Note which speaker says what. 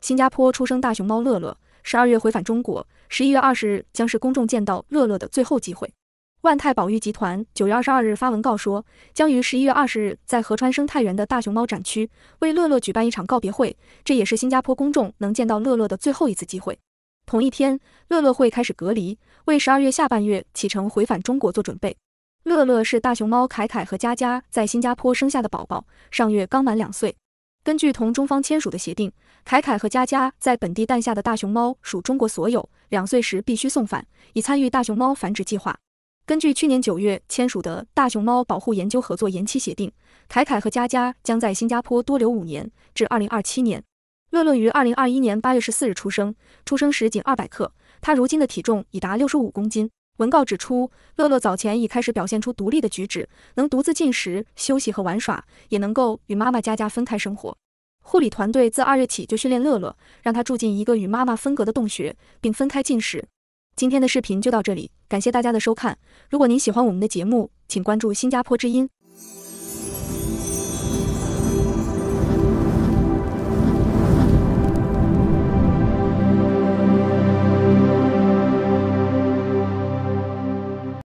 Speaker 1: 新加坡出生大熊猫乐乐，十二月回返中国，十一月二十日将是公众见到乐乐的最后机会。万泰保育集团九月二十二日发文告说，将于十一月二十日在合川生态园的大熊猫展区为乐乐举办一场告别会，这也是新加坡公众能见到乐乐的最后一次机会。同一天，乐乐会开始隔离，为十二月下半月启程回返中国做准备。乐乐是大熊猫凯凯和佳佳在新加坡生下的宝宝，上月刚满两岁。根据同中方签署的协定，凯凯和佳佳在本地诞下的大熊猫属中国所有，两岁时必须送返，以参与大熊猫繁殖计划。根据去年九月签署的大熊猫保护研究合作延期协定，凯凯和佳佳将在新加坡多留五年，至二零二七年。乐乐于二零二一年八月十四日出生，出生时仅二百克，他如今的体重已达六十五公斤。文告指出，乐乐早前已开始表现出独立的举止，能独自进食、休息和玩耍，也能够与妈妈佳佳分开生活。护理团队自二月起就训练乐乐，让他住进一个与妈妈分隔的洞穴，并分开进食。今天的视频就到这里，感谢大家的收看。如果您喜欢我们的节目，请关注新加坡之音。